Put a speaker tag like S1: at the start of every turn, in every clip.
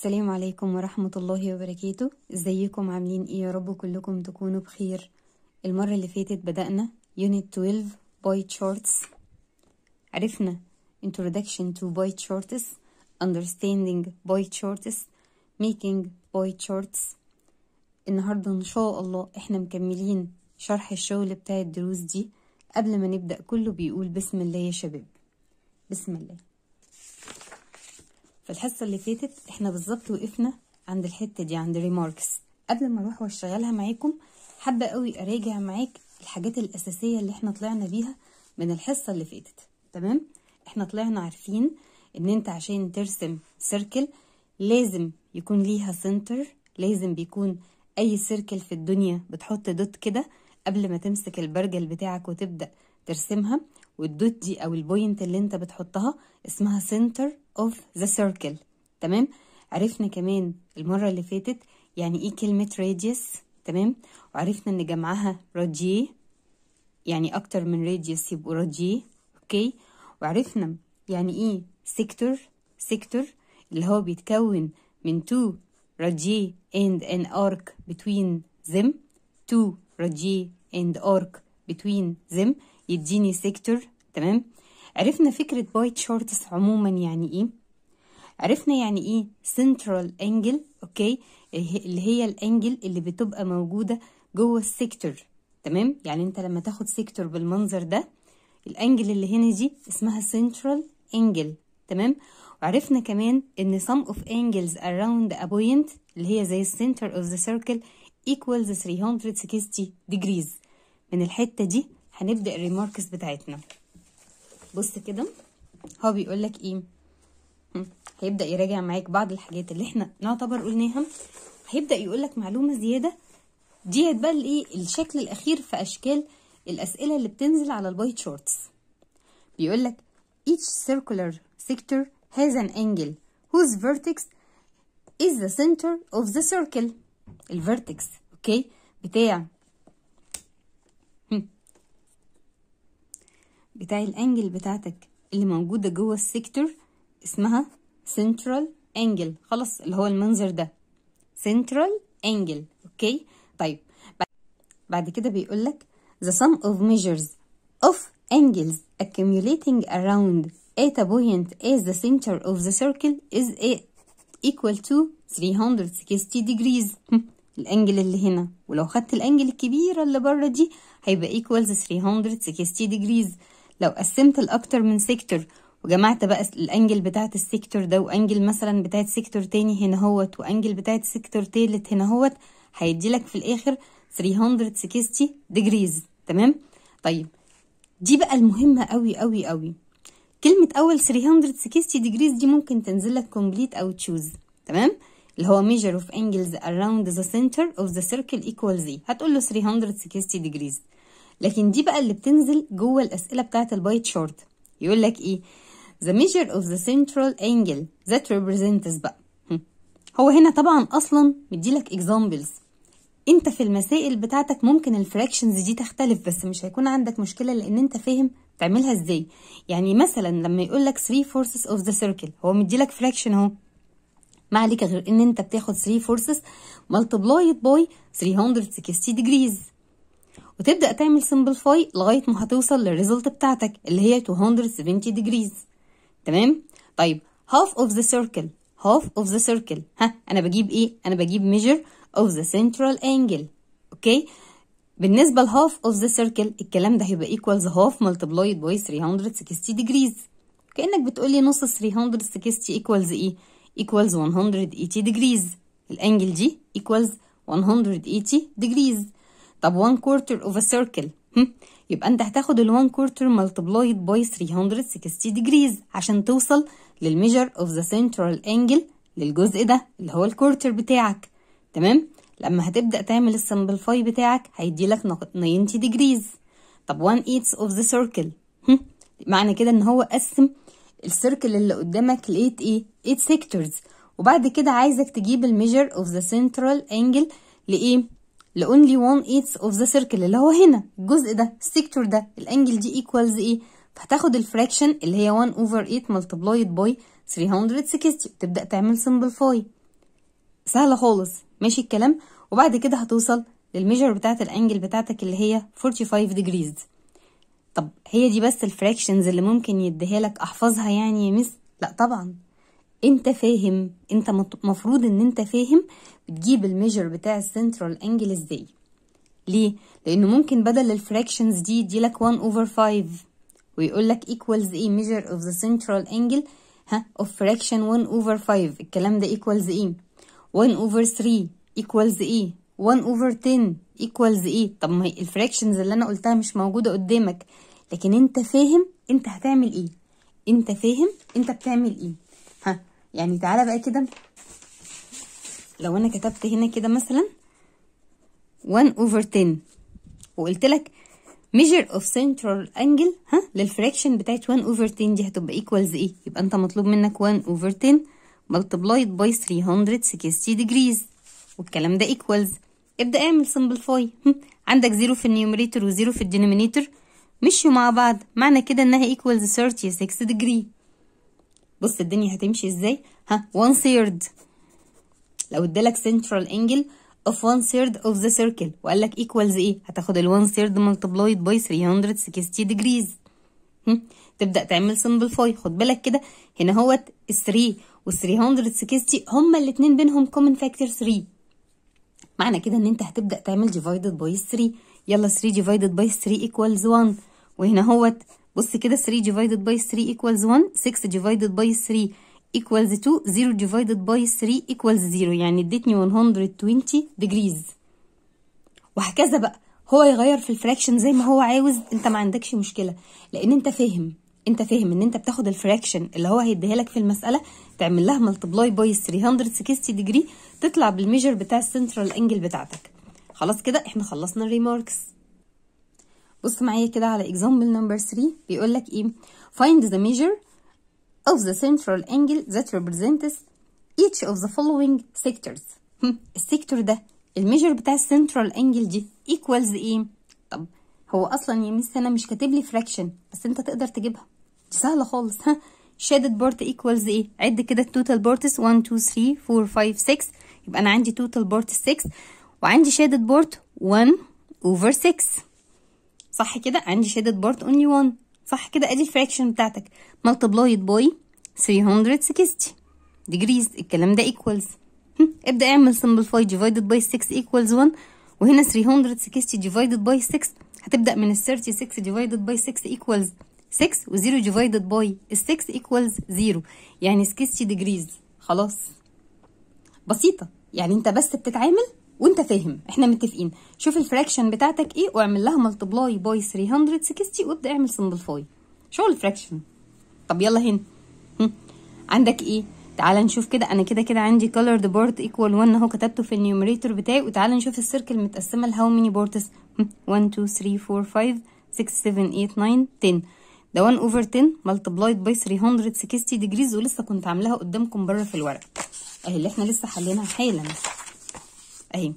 S1: السلام عليكم ورحمة الله وبركاته ازيكم عاملين ايه يا رب كلكم تكونوا بخير المرة اللي فاتت بدأنا unit 12 باي charts عرفنا introduction to باي charts understanding باي charts making باي charts النهاردة ان شاء الله احنا مكملين شرح الشغل بتاع الدروس دي قبل ما نبدأ كله بيقول بسم الله يا شباب بسم الله فالحصه اللي فاتت احنا بالظبط وقفنا عند الحته دي عند ريماركس قبل ما اروح واشتغلها معاكم حابه قوي اراجع معاك الحاجات الاساسيه اللي احنا طلعنا بيها من الحصه اللي فاتت تمام احنا طلعنا عارفين ان انت عشان ترسم سيركل لازم يكون ليها سنتر لازم بيكون اي سيركل في الدنيا بتحط دوت كده قبل ما تمسك البرجل بتاعك وتبدا ترسمها والدوت دي او البوينت اللي انت بتحطها اسمها سنتر of the circle تمام عرفنا كمان المرة اللي فاتت يعني ايه كلمة radius تمام وعرفنا ان جمعها راديي يعني اكتر من radius يبقوا راديي اوكي وعرفنا يعني ايه سيكتور سيكتور اللي هو بيتكون من two راديي and an arc between them two راديي and arc between them يديني سيكتور تمام عرفنا فكرة بايت شورتس عموما يعني ايه عرفنا يعني ايه سنترال انجل اوكي اللي هي الانجل اللي بتبقى موجودة جوه السيكتور تمام يعني انت لما تاخد سيكتور بالمنظر ده الانجل اللي هنا دي اسمها سنترال انجل تمام وعرفنا كمان ان sum of angles around a point اللي هي زي السنتر of the circle equals 360 degrees من الحتة دي هنبدأ الريماركس بتاعتنا بص كده هو بيقول لك ايه هيبدا يراجع معاك بعض الحاجات اللي احنا نعتبر قلناها هيبدا يقول لك معلومه زياده دي بقى الايه الشكل الاخير في اشكال الاسئله اللي بتنزل على الباي شورتس بيقول لك each circular sector has an angle whose vertex is the center of the circle الفيرتكس اوكي بتاع بتاع الانجل بتاعتك اللي موجودة جوه السيكتور اسمها سنترال انجل خلاص اللي هو المنظر ده سنترال انجل اوكي طيب بعد كده بيقولك the sum of measures of angles accumulating around a point as the center of the circle is a equal to 360 degrees hmm. الانجل اللي هنا ولو خدت الانجل الكبيرة اللي بره دي هيبقى equals 360 degrees لو قسمت الأكتر من سيكتور وجمعت بقى الانجل بتاعت السيكتور ده وانجل مثلا بتاعت سيكتور تاني هنا هوت وانجل بتاعت سيكتور تالت هنا هوت هيدي لك في الاخر 360 ديجريز تمام طيب دي بقى المهمة قوي قوي قوي كلمة اول 360 ديجريز دي ممكن تنزل لك كومبليت او تشوز تمام اللي هو measure of angles around the center of the circle equals z هتقول له 360 degrees لكن دي بقى اللي بتنزل جوه الأسئلة بتاعة البايت شورت يقول لك إيه the measure of the central angle that represents بقى هو هنا طبعا أصلا مديلك examples انت في المسائل بتاعتك ممكن الفراكشنز دي تختلف بس مش هيكون عندك مشكله لان انت فاهم تعملها ازاي يعني مثلا لما يقول لك 3 forces of the circle هو مديلك فراكشن اهو ما عليك غير ان انت بتاخد 3 forces multiplied by 360 degrees وتبدأ تعمل سمبلفاي لغاية ما هتوصل للريزلت بتاعتك اللي هي 270 degrees تمام طيب half of the circle half of the circle ها أنا بجيب إيه أنا بجيب measure of the central angle أوكي بالنسبة half of the circle الكلام ده هيبقى equals half multiplied by 360 degrees كأنك بتقولي نص 360 equals إيه equals 180 degrees الأنجل دي equals 180 degrees طب 1 كورتر اوف ا سيركل يبقى انت هتاخد ال 1 كورتر ملتبلايد باي 360 ديجريز عشان توصل للميجر اوف ذا سنترال انجل للجزء ده اللي هو الكورتر بتاعك تمام لما هتبدا تعمل السمبلفاي بتاعك هيدي لك 90 ديجريز طب 1 ايتس اوف ذا سيركل معنى كده ان هو قسم السيركل اللي قدامك ل 8 ايه 8 سيكتورز وبعد كده عايزك تجيب الميجر اوف ذا سنترال انجل لايه لأونلي only one eighth of the circle اللي هو هنا الجزء ده السيكتور ده الانجل دي equals ايه فهتاخد الفراكشن اللي هي 1 over 8 multiplied by 360 تبدأ تعمل فاي سهلة خالص ماشي الكلام وبعد كده هتوصل للميجر بتاعة الانجل بتاعتك اللي هي 45 degrees طب هي دي بس الفراكشنز اللي ممكن يديها لك احفظها يعني يا مس لا طبعا انت فاهم انت مفروض ان انت فاهم بتجيب الميجر بتاع السنترال انجل ازاي ليه لانه ممكن بدل الفراكشنز دي يديلك 1 اوفر 5 ويقول لك ايكوالز ايه ميجر اوف ذا سنترال انجل ها اوف فراكشن 1 اوفر 5 الكلام ده ايكوالز ايه 1 اوفر 3 ايكوالز ايه 1 اوفر 10 ايكوالز ايه طب ما الفراكشنز اللي انا قلتها مش موجودة قدامك لكن انت فاهم انت هتعمل ايه انت فاهم انت بتعمل ايه يعني تعالى بقى كده لو انا كتبت هنا كده مثلا 1 over 10 وقلت لك measure of central angle ها للفريكشن بتاعت 1 over 10 دي هتبقى equals ايه يبقى انت مطلوب منك 1 over 10 multiplied by 360 degrees والكلام ده equals ابدأ اعمل سمبل فاي عندك 0 في النيوميريتور و0 في الدينومينيتور مشوا مع بعض معنى كده انها equals 36 degree بص الدنيا هتمشي ازاي ها 1 third لو ادالك central angle of 1 third of the circle وقال لك equals ايه هتاخد ال 1 third multiplied by 360 degrees تبدا تعمل simplify خد بالك كده هنا هوت 3 و 360 هما الاتنين بينهم common factor 3 معنى كده ان انت هتبدا تعمل divided by 3 يلا 3 divided by 3 equals 1 وهنا هوت بص كده 3 divided by 3 equals 1 6 divided by 3 equals 2 0 divided by 3 equals 0 يعني اديتني 120 degrees وهكذا بقى هو يغير في الفراكشن زي ما هو عاوز انت ما عندكش مشكله لان انت فاهم انت فاهم ان انت بتاخد الفراكشن اللي هو هيديها لك في المساله تعمل لها ملتبلاي باي 360 ديجري تطلع بالميجر بتاع السنترال انجل بتاعتك خلاص كده احنا خلصنا الريماركس بص معايا كده على example number 3 بيقول لك ايه find the measure of the central angle that represents each of the following sectors السيكتور ده الميجر بتاع السنترال انجل دي equals ايه طب هو اصلا يا ميس انا مش كاتب لي فراكشن بس انت تقدر تجيبها دي سهله خالص ها شادد بارت ايكوالز ايه عد كده التوتال بارتس 1 2 3 4 5 6 يبقى انا عندي توتال بارتس 6 وعندي شادد بارت 1 اوفر 6 صح كده عندي شادد بارت اونلي 1 صح كده ادي الفراكشن بتاعتك ملتبلايد باي 360 ديجريز الكلام ده ايكوالز ابدا اعمل سمبلفاي ديفايدد باي 6 ايكوالز 1 وهنا 360 ديفايدد باي 6 هتبدا من ال 36 ديفايدد باي 6 ايكوالز 6 و0 ديفايدد باي 6 ايكوالز 0 يعني 60 ديجريز خلاص بسيطه يعني انت بس بتتعامل وانت فاهم احنا متفقين شوف الفراكشن بتاعتك ايه واعمل لها ملتبلاي باي 360 وابدا اعمل سمبلفاي شغل فراكشن طب يلا هنا عندك ايه تعال نشوف كده انا كده كده عندي كولر part ايكوال 1 اهو كتبته في النيوميريتور بتاعي وتعال نشوف السيركل متقسمه لهاو ميني بورتس 1 2 3 4 5 6 7 8 9 10 ده 1 اوفر 10 ملتبلاي باي 360 ديجريز ولسه كنت عاملاها قدامكم بره في الورق اهي اللي احنا لسه حليناها حالا اهي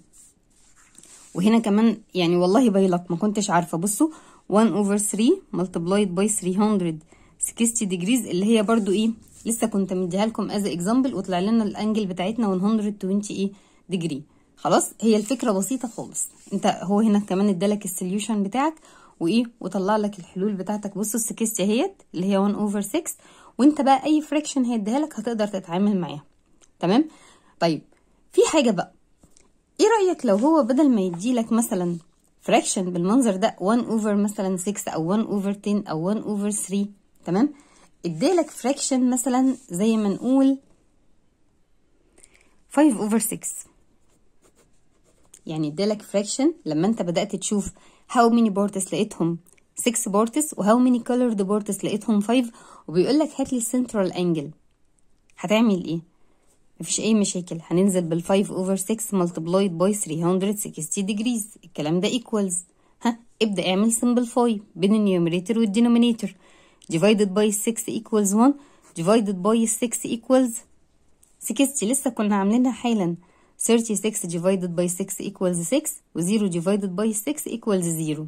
S1: وهنا كمان يعني والله باي ما كنتش عارفه بصوا 1 اوفر 3 multiplied باي 360 ديجريز اللي هي برضو ايه لسه كنت مديها لكم از اكزامبل وطلع لنا الانجل بتاعتنا 120 ايه ديجري خلاص هي الفكره بسيطه خالص انت هو هنا كمان ادالك السوليوشن بتاعك وايه وطلع لك الحلول بتاعتك بصوا ال 60 اهيت اللي هي 1 اوفر 6 وانت بقى اي فريكشن هيديها لك هتقدر تتعامل معاها تمام طيب في حاجه بقى ايه رايك لو هو بدل ما يديلك مثلا فراكشن بالمنظر ده 1 اوفر مثلا 6 او 1 اوفر 10 او 1 اوفر 3 تمام ادالك فراكشن مثلا زي ما نقول 5 اوفر 6 يعني ادالك فراكشن لما انت بدات تشوف هاو ميني بارتس لقيتهم 6 بارتس وهاو ميني كولرد بارتس لقيتهم 5 وبيقول لك هات لي السنترال انجل هتعمل ايه مفيش اي مشاكل هننزل بال 5 اوفر 6 ملتبلايد باي 360 ديجريز الكلام ده ايكوالز ها ابدا اعمل سمبل سمبلفاي بين النيوميريتور والدينومينيتور divided by 6 equals 1 divided by 6 equals 60 لسه كنا عاملينها حالا 36 divided by 6 equals 6 و 0 divided by 6 equals 0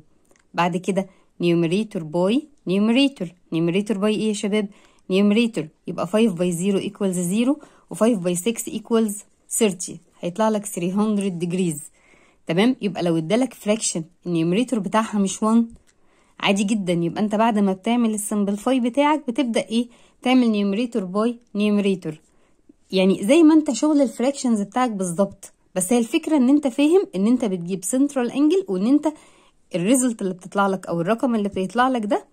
S1: بعد كده numerator by numerator numerator by ايه يا شباب numerator يبقى 5 by 0 equals 0 و5 باي 6 equals 30 هيطلع لك 300 degrees تمام يبقى لو ادالك fraction النيوميريتور بتاعها مش 1 عادي جدا يبقى انت بعد ما بتعمل فاي بتاعك بتبدا ايه تعمل نيوميريتور باي نيوميريتور يعني زي ما انت شغل الفراكشنز بتاعك بالظبط بس هي الفكره ان انت فاهم ان انت بتجيب سنترال انجل وان انت الريزلت اللي بتطلع لك او الرقم اللي بيطلع لك ده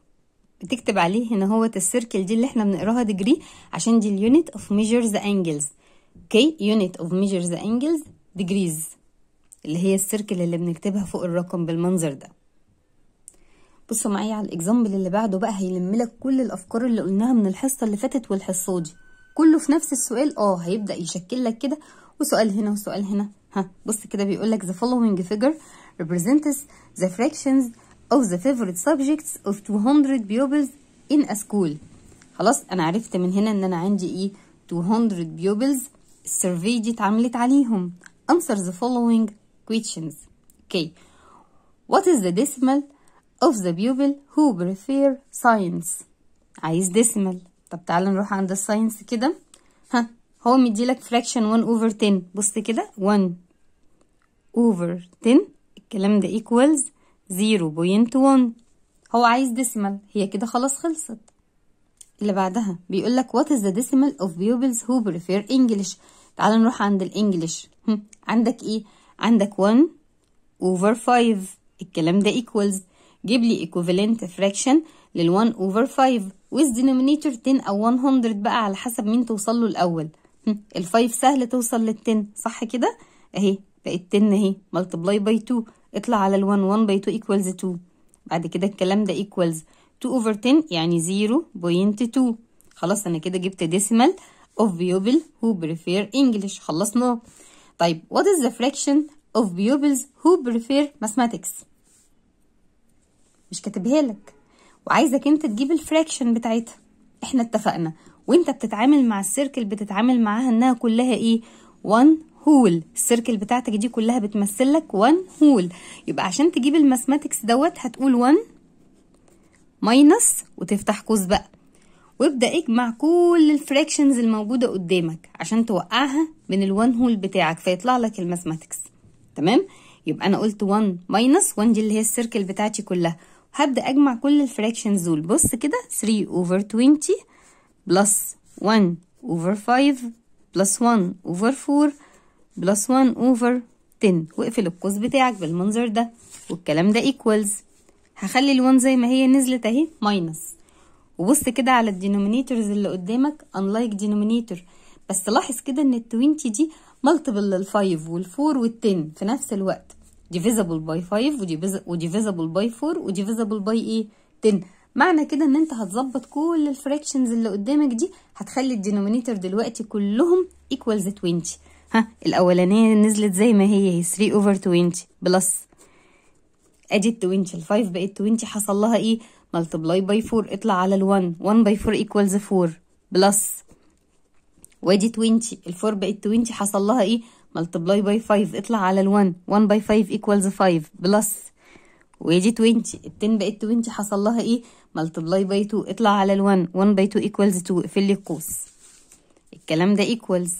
S1: بتكتب عليه هنا هو السيركل دي اللي احنا بنقراها ديجري عشان دي اليونت اوف ميجر ذا انجلز اوكي يونت اوف ميجر ذا انجلز ديجريز اللي هي السيركل اللي بنكتبها فوق الرقم بالمنظر ده بصوا معايا على الاكزامبل اللي بعده بقى هيلم لك كل الافكار اللي قلناها من الحصه اللي فاتت والحصه دي كله في نفس السؤال اه هيبدا يشكل لك كده وسؤال هنا وسؤال هنا ها بص كده بيقول لك the following figure represents the fractions of the favorite subjects of 200 pupils in a school خلاص انا عرفت من هنا ان انا عندي ايه 200 pupils السيرفي دي اتعملت عليهم answer the following questions okay what is the decimal of the pupil who prefer science عايز decimal طب تعال نروح عند الساينس كده ها هو مديلك fraction 1 over 10 بص كده 1 over 10 الكلام ده equals 0.1 هو عايز ديسيمال هي كده خلاص خلصت اللي بعدها بيقول لك what is the decimal of pupils who prefer English تعال نروح عند الانجليش عندك ايه عندك 1 over 5 الكلام ده equals جيب لي equivalent fraction لل 1 over 5 with denominator 10 او 100 بقى على حسب مين توصل له الاول ال 5 سهل توصل لل 10 صح كده اهي بقت 10 اهي multiply by 2 اطلع على ال 1 1 باي 2 equals 2 بعد كده الكلام ده equals 2 over 10 يعني 0.2 خلاص انا كده جبت ديسيمال of people who prefer English خلصناه طيب what is the fraction of pupils who prefer mathematics مش كاتبها لك وعايزك انت تجيب الفراكشن بتاعتها احنا اتفقنا وانت بتتعامل مع السيركل بتتعامل معاها انها كلها ايه 1 هول السيركل بتاعتك دي كلها بتمثل لك 1 هول يبقى عشان تجيب الماثماتكس دوت هتقول 1 ماينس وتفتح قوس بقى وابدا اجمع كل الفراكشنز الموجوده قدامك عشان توقعها من الوان هول بتاعك فيطلع لك الماثماتكس تمام يبقى انا قلت 1 ماينس 1 دي اللي هي السيركل بتاعتي كلها هبدا اجمع كل الفراكشنز دول بص كده 3 اوفر 20 بلس 1 اوفر 5 بلس 1 اوفر 4 بلس 1 اوفر 10 واقفل القوس بتاعك بالمنظر ده والكلام ده ايكوالز هخلي ال1 زي ما هي نزلت اهي ماينس وبص كده على الدينومينيتورز اللي قدامك unlike دينومينيتور بس لاحظ كده ان ال 20 دي مالتيبل لل 5 وال 4 وال 10 في نفس الوقت divisible باي 5 وديفيزابل باي 4 وديفيزابل باي ايه 10 معنى كده ان انت هتظبط كل الفراكشنز اللي قدامك دي هتخلي الدينومينيتور دلوقتي كلهم ايكوالز 20 ها الاولانيه نزلت زي ما هي هي 3 اوفر 20 بلس ادي ال 20 ال 5 بقت 20 حصل لها ايه ملتبلاي باي 4 اطلع على ال 1 1 باي 4 ايكوالز 4 بلس وادي 20 ال 4 بقت 20 حصل لها ايه ملتبلاي باي 5 اطلع على ال 1 1 باي 5 ايكوالز 5 بلس وادي 20 ال 10 بقت 20 حصل لها ايه ملتبلاي باي 2 اطلع على ال 1 1 باي 2 ايكوالز 2 اقفل لي القوس الكلام ده ايكوالز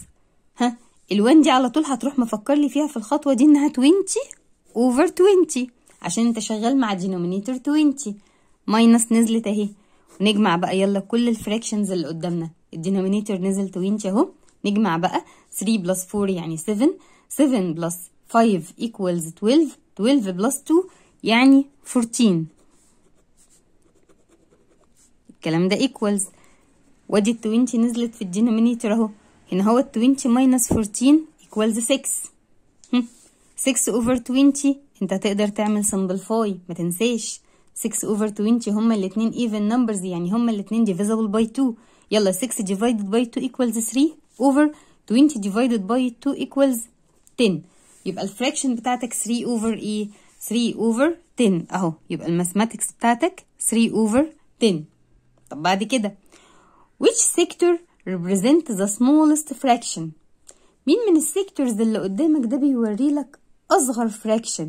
S1: الوان دي على طول هتروح مفكر لي فيها في الخطوه دي انها 20 over 20 عشان انت شغال مع denominator 20 minus نزلت اهي ونجمع بقى يلا كل الفراكشنز اللي قدامنا الدينومينيتور نزل 20 اهو نجمع بقى 3 بلس 4 يعني 7 7 بلس 5 equals 12 12 بلس 2 يعني 14 الكلام ده equals وادي ال 20 نزلت في الدينومينيتور اهو هنا هو 20 minus 14 equals 6 6 over 20 انت تقدر تعمل simplify ما تنساش 6 over 20 هما الاتنين even numbers يعني هما الاتنين divisible by 2 يلا 6 divided by 2 equals 3 over 20 divided by 2 equals 10 يبقى الفراكشن بتاعتك 3 over ايه 3 over 10 اهو يبقى الماثماتكس بتاعتك 3 over 10 طب بعد كده which sector represent the smallest fraction مين من السيكتورز اللي قدامك ده بيوري لك أصغر fraction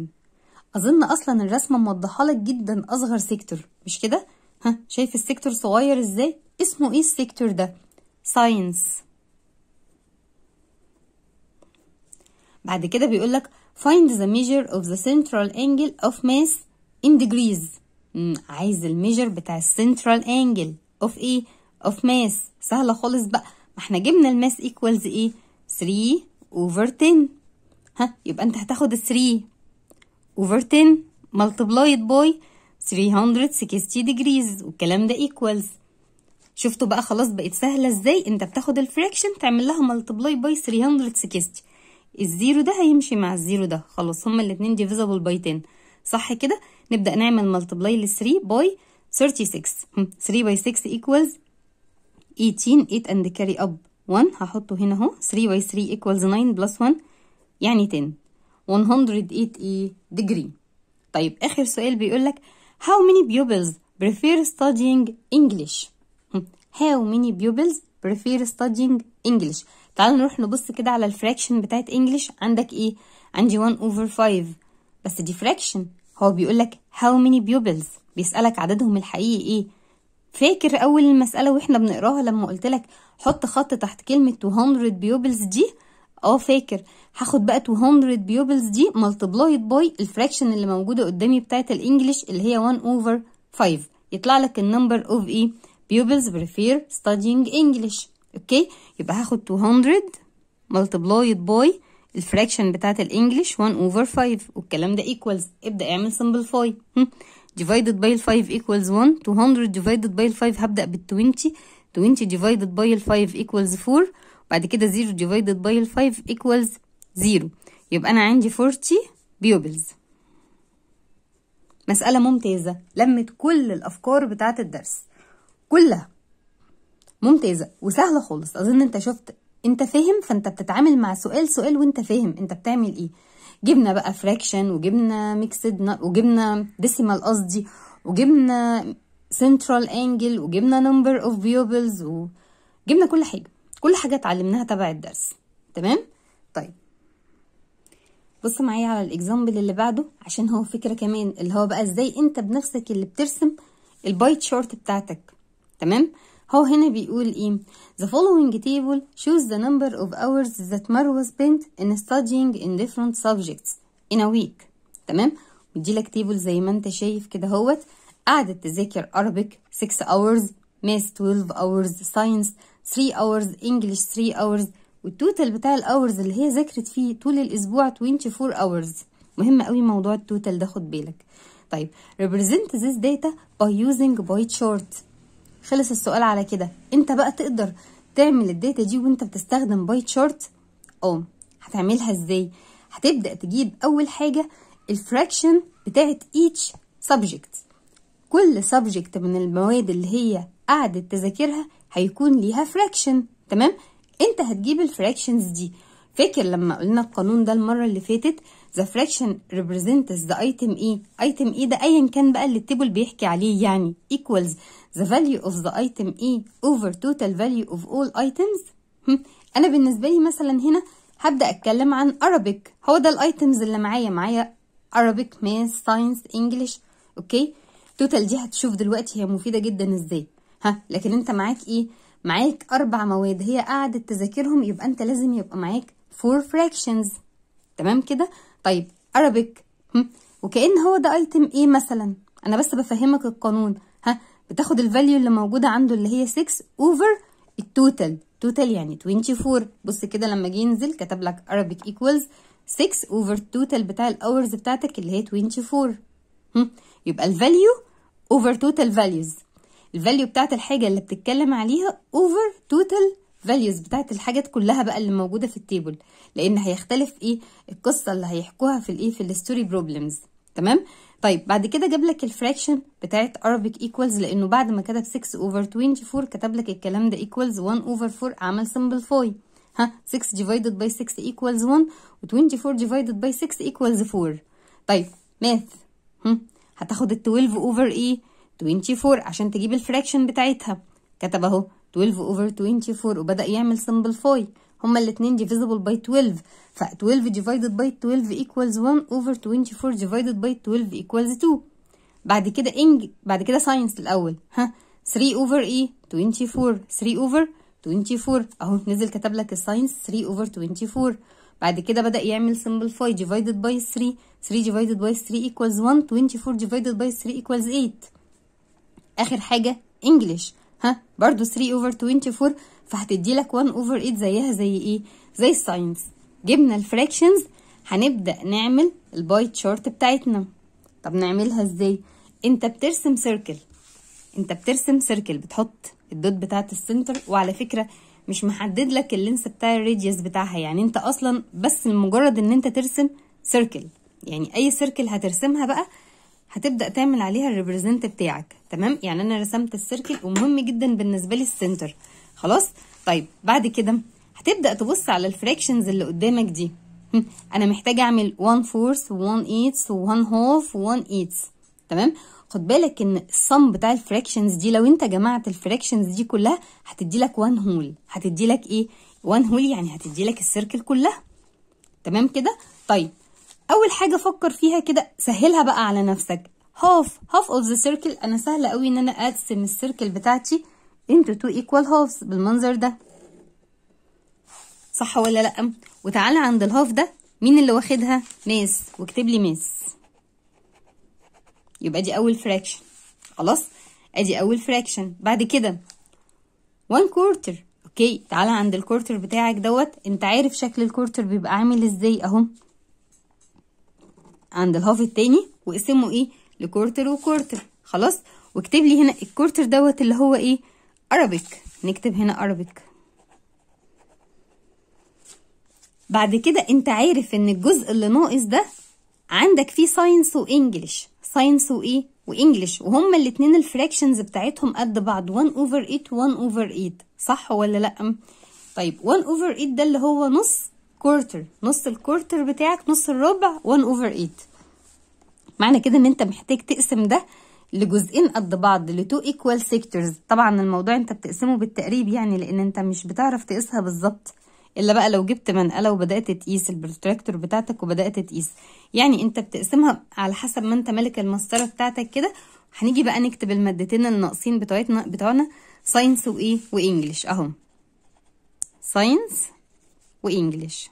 S1: أظن أصلا الرسمة موضحة لك جدا أصغر سيكتور مش كده؟ ها شايف السيكتور صغير إزاي؟ اسمه إيه السيكتور ده؟ ساينس بعد كده بيقول لك find the measure of the central angle of mass in degrees عايز الميجر بتاع central angle of ايه of mass سهله خالص بقى ما احنا جبنا الماس ايكوالز ايه 3 اوفر 10 ها يبقى انت هتاخد 3 اوفر 10 multiplied باي 360 degrees والكلام ده ايكوالز شفتوا بقى خلاص بقت سهله ازاي انت بتاخد الفراكشن تعمل لها ملتبلاي باي 360 الزيرو ده هيمشي مع الزيرو ده خلاص هما الاتنين divisible باي 10 صح كده نبدا نعمل ملتبلاي لل 3 باي 36 3 باي 6 ايكوالز 18 8 and carry up 1 هحطه هنا اهو 3 by 3 equals 9 plus 1 يعني 10 108 degree طيب آخر سؤال بيقول لك how many pupils prefer studying English how many pupils prefer studying English تعال نروح نبص كده على الفراكشن بتاعت English عندك ايه عندي 1 over 5 بس دي فراكشن هو بيقول لك how many pupils بيسألك عددهم الحقيقي ايه فاكر اول المساله واحنا بنقراها لما قلت لك حط خط تحت كلمه 200 بيوبلز دي اه فاكر هاخد بقى 200 بيوبلز دي ملتبلايد باي الفراكشن اللي موجوده قدامي بتاعه الانجليش اللي هي 1 اوفر 5 يطلع لك النمبر اوف ايه بيوبلز بريفير ستادينج انجلش اوكي يبقى هاخد 200 multiplied باي الفراكشن بتاعت الانجليش 1 over 5 والكلام ده ايكوالز ابدا اعمل فاي divided by 5 equals 1 200 divided by 5 هبدأ بال 20 20 divided by 5 equals 4 بعد كده 0 divided by 5 equals 0 يبقى أنا عندي 40 بيوبلز مسألة ممتازة لمت كل الأفكار بتاعة الدرس كلها ممتازة وسهلة خالص أظن أنت شفت أنت فاهم فأنت بتتعامل مع سؤال سؤال وأنت فاهم أنت بتعمل إيه جبنا بقى فراكشن وجبنا ميكسد وجبنا ديسيمال قصدي وجبنا سنترال انجل وجبنا نمبر اوف بيوبلز وجبنا كل حاجه كل حاجه اتعلمناها تبع الدرس تمام طيب بص معايا على الاكزامبل اللي بعده عشان هو فكره كمان اللي هو بقى ازاي انت بنفسك اللي بترسم البايت شورت بتاعتك تمام هو هنا بيقول ايه the following table shows the number of hours that Marwa spent in studying in different subjects in a week تمام لك تيبل زي ما انت شايف كده هوت قعدت تذاكر Arabic 6 hours Math 12 hours Science 3 hours English 3 hours والتوتال بتاع الاورز اللي هي ذاكرت فيه طول الاسبوع 24 hours مهم قوي موضوع التوتال ده خد بالك طيب represent this data by using by chart خلص السؤال على كده انت بقى تقدر تعمل الداتا دي وانت بتستخدم باي تشارت اه هتعملها ازاي هتبدا تجيب اول حاجه الفراكشن بتاعه each subject كل subject من المواد اللي هي قعدت تذاكرها هيكون ليها فراكشن تمام انت هتجيب الفراكشنز دي فاكر لما قلنا القانون ده المره اللي فاتت ذا فراكشن represents the item ايه item ايه ده ايا كان بقى اللي التيبل بيحكي عليه يعني equals the value of the item A e over total value of all items hmm. أنا بالنسبة لي مثلا هنا هبدأ أتكلم عن Arabic هو ده الأيتمز اللي معايا معايا Arabic, Math, Science, English أوكي توتال دي هتشوف دلوقتي هي مفيدة جدا إزاي ها لكن أنت معاك إيه معاك أربع مواد هي قاعدة تذاكرهم يبقى أنت لازم يبقى معاك four fractions تمام كده طيب Arabic هم. وكأن هو ده أيتم إيه e مثلا أنا بس بفهمك القانون ها بتاخد الفاليو اللي موجوده عنده اللي هي 6 اوفر التوتال توتال يعني 24 بص كده لما جه ينزل كتب لك Arabic equals 6 اوفر التوتال بتاع الاورز بتاعتك اللي هي 24 هم. يبقى الفاليو اوفر توتال فاليوز الفاليو بتاعت الحاجه اللي بتتكلم عليها اوفر توتال فاليوز بتاعت الحاجات كلها بقى اللي موجوده في التيبل لان هيختلف ايه القصه اللي هيحكوها في الايه في الستوري بروبلمز تمام طيب بعد كده جاب لك الفراكشن بتاعت Arabic equals لانه بعد ما كتب 6 over 24 كتب لك الكلام ده equals 1 over 4 عمل simplify ها 6 divided by 6 equals 1 و 24 divided by 6 equals 4 طيب math هم هتاخد ال 12 over ايه 24 عشان تجيب الفراكشن بتاعتها كتب اهو 12 over 24 وبدأ يعمل simplify هما الاثنين divisible by 12 ف 12 divided by 12 equals 1 over 24 divided by 12 equals 2 بعد كده انج بعد كده ساينس الاول ها 3 over ايه 24 3 over 24 اهو نزل كتب لك الساينس 3 over 24 بعد كده بدأ يعمل simplify divided by 3 3 divided by 3 equals 1 24 divided by 3 equals 8 آخر حاجة English ها برضو 3 over 24 فهتدي لك 1 اوفر 8 زيها زي ايه زي الساينس جبنا الفراكشنز هنبدا نعمل الباي تشارت بتاعتنا طب نعملها ازاي انت بترسم سيركل انت بترسم سيركل بتحط الدوت بتاعه السنتر وعلى فكره مش محدد لك اللينس بتاع الراديوس بتاعها يعني انت اصلا بس لمجرد ان انت ترسم سيركل يعني اي سيركل هترسمها بقى هتبدا تعمل عليها الريبريزنت بتاعك تمام يعني انا رسمت السيركل ومهم جدا بالنسبه لي السنتر خلاص طيب بعد كده هتبدا تبص على الفراكشنز اللي قدامك دي انا محتاجه اعمل 1 فورث و1 ايتس و1 هاف و1 ايتس تمام خد بالك ان الصم بتاع الفراكشنز دي لو انت جمعت الفراكشنز دي كلها هتدي لك 1 هول هتدي لك ايه 1 هول يعني هتدي لك السيركل كلها تمام كده طيب اول حاجه فكر فيها كده سهلها بقى على نفسك هاف هاف اوف ذا سيركل انا سهله قوي ان انا اقسم السيركل بتاعتي into two equal halves بالمنظر ده صح ولا لا وتعالى عند الهاف ده مين اللي واخدها ماس واكتب لي ماس يبقى دي اول فراكشن خلاص ادي اول فراكشن بعد كده 1 كورتر اوكي تعالى عند الكورتر بتاعك دوت انت عارف شكل الكورتر بيبقى عامل ازاي اهو عند الهاف التاني واقسمه ايه لكورتر وكورتر خلاص واكتب لي هنا الكورتر دوت اللي هو ايه Arabic نكتب هنا Arabic بعد كده انت عارف ان الجزء اللي ناقص ده عندك فيه ساينس وانجلش ساينس وايه وانجلش وهما الاتنين الفراكشنز بتاعتهم قد بعض 1 اوفر 8 1 اوفر 8 صح ولا لا طيب 1 اوفر 8 ده اللي هو نص كورتر نص الكورتر بتاعك نص الربع 1 اوفر 8 معنى كده ان انت محتاج تقسم ده لجزئين قد بعض لتو ايكوال سيكتورز طبعا الموضوع انت بتقسمه بالتقريب يعني لان انت مش بتعرف تقيسها بالظبط الا بقى لو جبت منقله وبدات تقيس البروتراكتور بتاعتك وبدات تقيس يعني انت بتقسمها على حسب ما انت مالك المسطره بتاعتك كده هنيجي بقى نكتب المادتين الناقصين بتوعتنا بتوعنا ساينس وايه وانجلش اهو ساينس وانجلش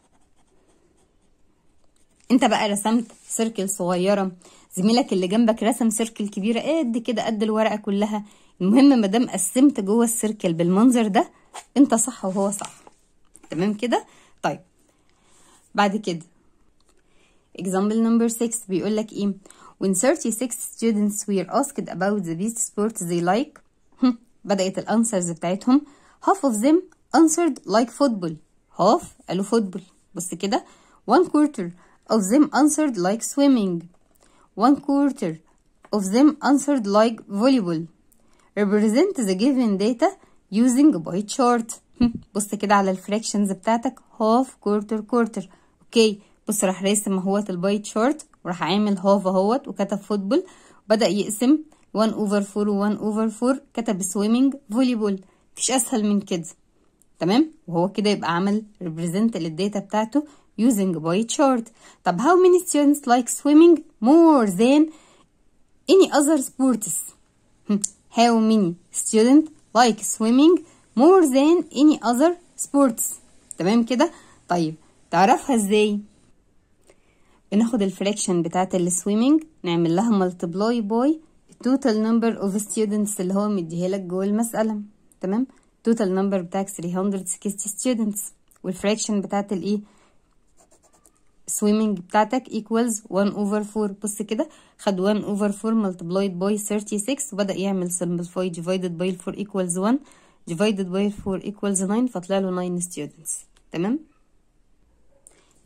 S1: انت بقى رسمت سيركل صغيره زميلك اللي جنبك رسم سيركل كبيرة قد كده قد الورقة كلها المهم مادام قسمت جوه السيركل بالمنظر ده انت صح وهو صح تمام كده طيب بعد كده example number 6 بيقول لك ايه when 36 students were asked about the best sports they like بدأت الانسرز بتاعتهم half of them answered like football half قالوا football بص كده one quarter of them answered like swimming One quarter of them answered like volleyball. Represent the given data using a pie chart. Hmm. بص كده على الفراكشنز بتاعتك half quarter quarter. اوكي بص راح راسم اهوت الباي تشارت وراح عامل هاف اهوت وكتب فوتبول بدأ يقسم 1 اوفر 4 و 1 اوفر 4 كتب سويمنج فولي بول مفيش اسهل من كده تمام وهو كده يبقى عمل ريبريزنت للداتا بتاعته using pie chart طب how many students like swimming more than any other sports how many students like swimming more than any other sports تمام كده طيب تعرفها ازاي بناخد الفراكشن ال السويمنج نعمل لها multiply by total number of students اللي هو مديها لك جوه المساله تمام total number بتاعك 360 students والفراكشن بتاعت الايه swimming بتاعتك equals 1 over 4 بص كده خد 1 over 4 multiplied by 36 وبدأ يعمل simplify divided by 4 equals 1 divided by 4 equals 9 فطلع له 9 students تمام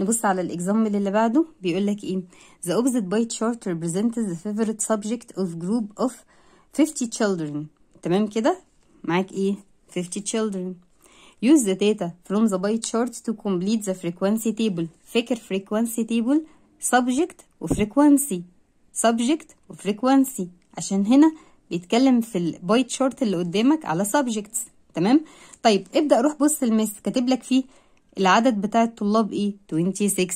S1: نبص على الاكزامبل اللي بعده بيقول لك ايه the opposite by chart represents the favorite subject of group of 50 children تمام كده معاك ايه 50 children Use the data from the pie chart to complete the frequency table Figure frequency table subject frequency subject frequency عشان هنا بيتكلم في الباي تشارت اللي قدامك على subjects تمام طيب ابدأ روح بص المس كاتب لك فيه العدد بتاع الطلاب ايه 26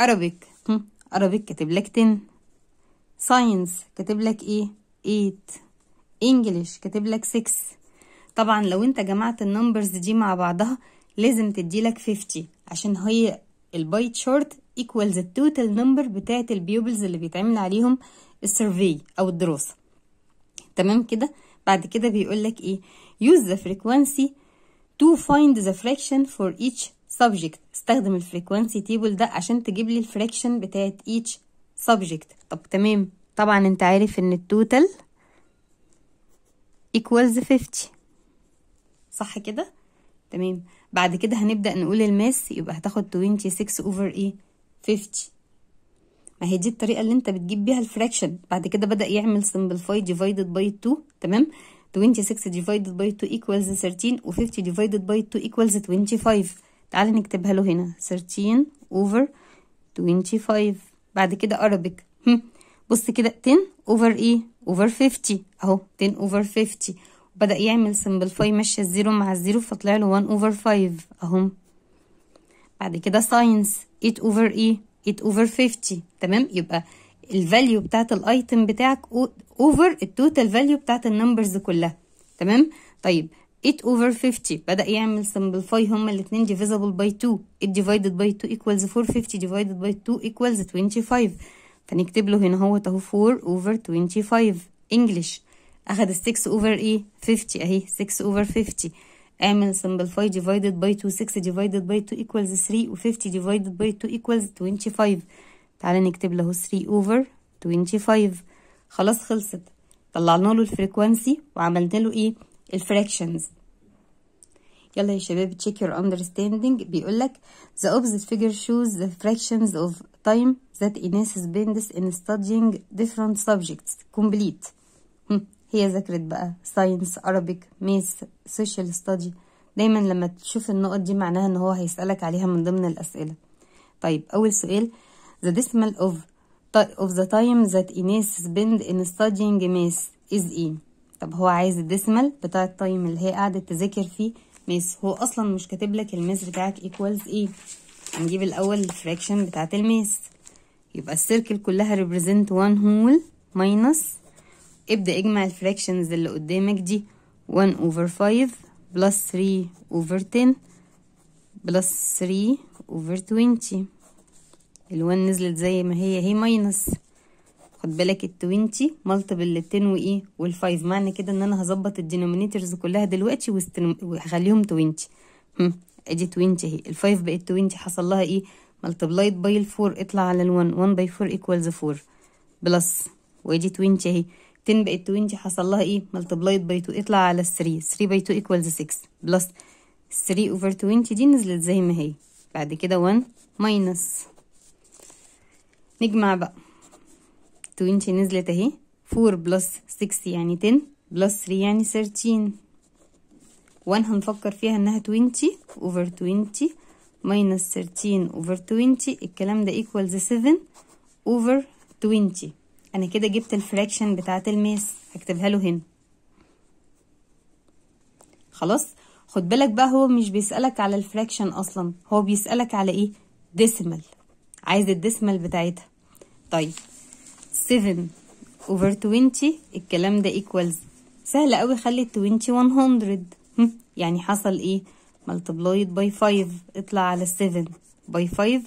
S1: Arabic Arabic كاتب لك 10 Science كاتب لك ايه 8 English كاتب لك 6 طبعا لو انت جمعت النمبرز دي مع بعضها لازم تديلك 50 عشان هي البايت شورت equals التوتال نمبر بتاعة البيوبلز اللي بيتعمل عليهم السيرفي او الدراسة تمام كده بعد كده بيقولك ايه use the frequency to find the fraction for each subject استخدم الفريكوانسي تيبل ده عشان تجيب لي الفراكشن بتاعة each subject طب تمام طبعا انت عارف ان التوتال equals 50 صح كده تمام بعد كده هنبدأ نقول الماس يبقى هتاخد 26 over ايه e 50 ما هي دي الطريقة اللي انت بتجيب بيها الفراكشن بعد كده بدأ يعمل simplify divided by 2 تمام 26 divided by 2 equals 13 و 50 divided by 2 equals 25 تعالى نكتبها له هنا 13 over 25 بعد كده Arabic بص كده 10 over ايه over 50 اهو 10 over 50 بدأ يعمل فاي ماشية الزيرو مع الزيرو فطلع له 1 over 5 اهم بعد كده ساينس 8 over ايه e، 8 over 50 تمام يبقى الفاليو بتاعت الايتم بتاعك اوفر التوتال فاليو بتاعت النمبرز كلها تمام طيب 8 over 50 بدأ يعمل فاي هما الاتنين divisible by 2 8 divided by 2 equals 450 divided by 2 equals 25 فنكتب له هنا هو اهو 4 over 25 English اخد 6 over ايه 50 اهي 6 over 50 اعمل simplify divided by 2 6 divided by 2 equals 3 و 50 divided by 2 equals 25 تعالى نكتب له 3 over 25 خلاص خلصت طلعنا له الفريكوانسي وعملنا له ايه الفراكشنز يلا يا شباب check your understanding بيقولك the opposite figure shows the fractions of time that Ines spends in studying different subjects complete هي ذاكرت بقى ساينس عربيك ميس سوشيال ستادي دايما لما تشوف النقط دي معناها ان هو هيسألك عليها من ضمن الأسئلة طيب أول سؤال the decimal of of the time that Ines spend in studying math is ايه طب هو عايز الديسمال بتاع التايم اللي هي قاعدة تذاكر فيه ماس هو اصلا مش كاتب لك الماس بتاعك equals ايه هنجيب الاول الفراكشن بتاعت الماس يبقى السيركل كلها represent one whole minus ابدأ اجمع الفراكشنز اللي قدامك دي 1 over 5 plus 3 over 10 plus 3 over 20 ال 1 نزلت زي ما هي هي ماينس خد بالك ال 20 مالتيبل لل 10 وايه وال 5 معنى كده ان انا هظبط الدينومينيتورز كلها دلوقتي وهخليهم 20 هم ادي 20 اهي ال 5 بقت 20 حصل لها ايه مالتبلايد باي ال 4 اطلع على ال 1 1 باي 4 ايكوالز 4 بلس وادي 20 اهي 10 بقت 20 حصل لها ايه ملتبلايد باي 2 اطلع على 3 3 باي 2 ايكوالز 6 بلس 3 اوفر 20 دي نزلت زي ما هي بعد كده 1 ماينس نجمع بقى 20 نزلت اهي 4 بلس 6 يعني 10 بلس 3 يعني 13 1 هنفكر فيها انها 20 اوفر 20 ماينس 13 اوفر 20 الكلام ده ايكوالز 7 اوفر 20 انا كده جبت الفراكشن بتاعت الماس هكتبها له هنا خلاص خد بالك بقى هو مش بيسالك على الفراكشن اصلا هو بيسالك على ايه ديسيمال عايز الديسيمال بتاعتها طيب 7 over 20 الكلام ده equals سهل قوي خلي ال 20 100 يعني حصل ايه multiplied by 5 اطلع على 7 by 5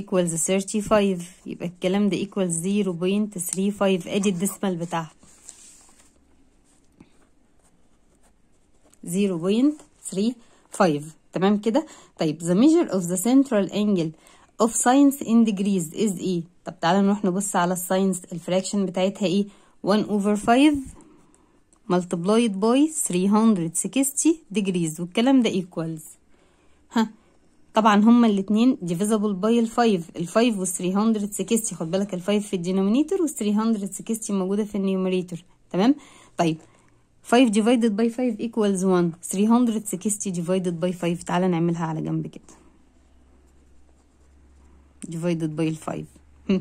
S1: equals 35 يبقى الكلام ده equals 0.35 ادي الديسمال بتاعها 0.35 تمام كده طيب the measure of the central angle of science in degrees is ايه طب تعالى نروح نبص على الساينس الفراكشن بتاعتها ايه 1 over 5 multiplied by 360 degrees والكلام ده equals ها طبعا هما الاتنين divisible باي الفايف الفايف و 360 خد بالك الفايف في الدينومينيتور و 360 موجودة في النيوميريتور تمام طيب 5 divided by 5 equals 1 360 divided by 5 تعالى نعملها على جنب كده divided by 5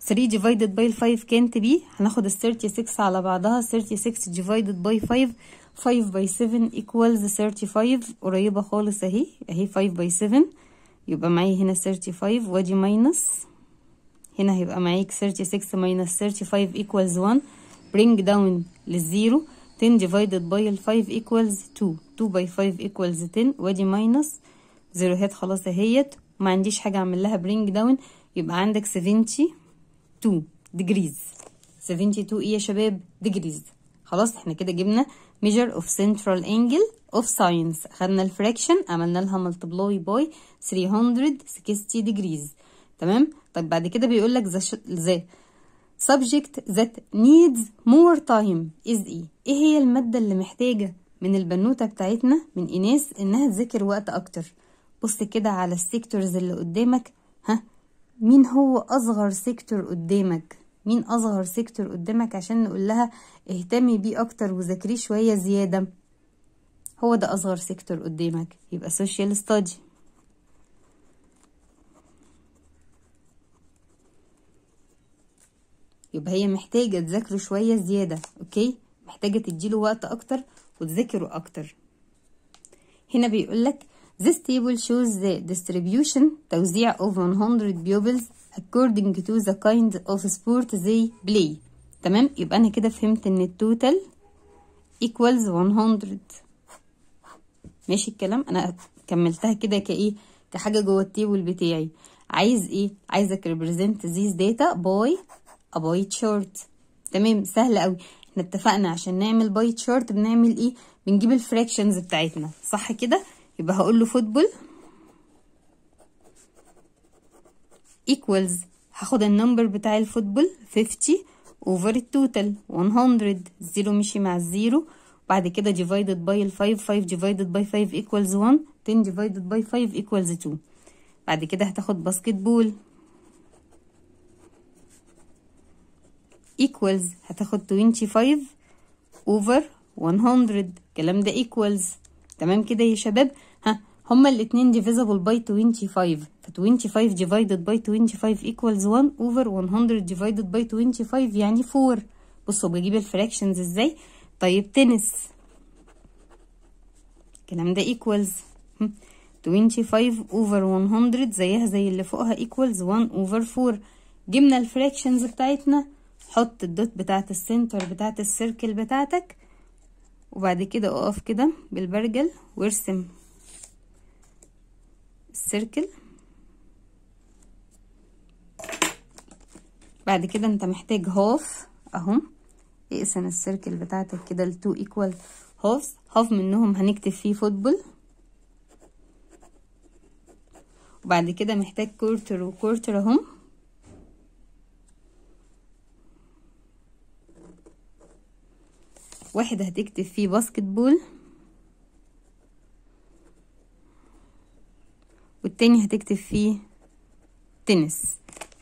S1: 3 divided by 5 كانت بي هناخد ال 36 على بعضها 36 divided by 5 5 by 7 equals 35 قريبة خالص اهي اهي 5 by 7 يبقى معايا هنا 35 وادي minus هنا هيبقى معاك 36 minus 35 equals 1 bring down للزيرو 10 divided by 5 equals 2 2 by 5 equals 10 وادي minus هات خلاص اهيت ما عنديش حاجة اعمل لها bring down يبقى عندك 72 degrees 72 ايه يا شباب degrees خلاص احنا كده جبنا measure of central angle of science خدنا الفراكشن عملنا لها multiply by 360 degrees تمام طيب بعد كده بيقول لك ذا subject that needs more time is ايه ايه هي المادة اللي محتاجة من البنوتة بتاعتنا من ايناس إنها تذاكر وقت أكتر بص كده على السيكتورز اللي قدامك ها مين هو أصغر سيكتور قدامك مين اصغر سيكتور قدامك عشان نقول لها اهتمي بيه اكتر وذاكريه شويه زياده هو ده اصغر سيكتور قدامك يبقى سوشيال ستادي يبقى هي محتاجه تذاكره شويه زياده اوكي محتاجه تديله وقت اكتر وتذاكره اكتر هنا بيقول لك This table shows the distribution توزيع of 100 pupils according to the kind of sport they play تمام يبقى انا كده فهمت ان التوتال equals 100 ماشي الكلام انا كملتها كده كايه كحاجه جوه التيبل بتاعي عايز ايه عايزك represent these data by a pie chart تمام سهل قوي احنا اتفقنا عشان نعمل باي تشارت بنعمل ايه بنجيب الفراكشنز بتاعتنا صح كده يبقى هقول له فوتبول equals هاخد النمبر بتاع الفوتبول 50 over التوتال 100 الزيرو مشي مع الزيرو بعد كده divided by 5 5 divided by 5 equals 1 10 divided by 5 equals 2 بعد كده هتاخد باسكت بول equals هتاخد 25 over 100 الكلام ده equals تمام كده يا شباب ها هما الاتنين divisible by 25 ف 25 divided by 25 equals 1 over 100 divided by 25 يعني 4 بصوا بجيب الفراكشنز ازاي طيب تنس الكلام ده equals 25 over 100 زيها زي اللي فوقها equals 1 over 4 جبنا الفراكشنز بتاعتنا حط الدوت بتاعت السنتر بتاعت السيركل بتاعتك وبعد كده اقف كده بالبرجل وارسم السيركل بعد كده انت محتاج هاف اهو اقسم السيركل بتاعتك كده لتو ايكوال هاف هاف منهم هنكتب فيه فوتبول وبعد كده محتاج كورتر وكورتر اهم واحد هتكتب فيه باسكت بول التاني هتكتب فيه تنس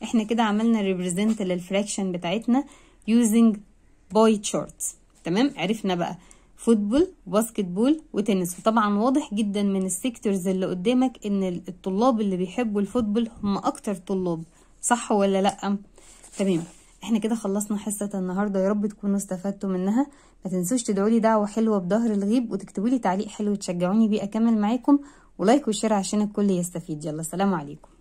S1: احنا كده عملنا ريبريزنت للفراكشن بتاعتنا يوزنج باي charts تمام عرفنا بقى فوتبول وباسكت بول وتنس وطبعا واضح جدا من السيكتورز اللي قدامك ان الطلاب اللي بيحبوا الفوتبول هم اكتر طلاب صح ولا لا تمام احنا كده خلصنا حصه النهارده يا رب تكونوا استفدتوا منها ما تنسوش تدعوا لي دعوه حلوه بظهر الغيب وتكتبوا لي تعليق حلو تشجعوني بيه اكمل معاكم ولايك وشير عشان الكل يستفيد يلا سلام عليكم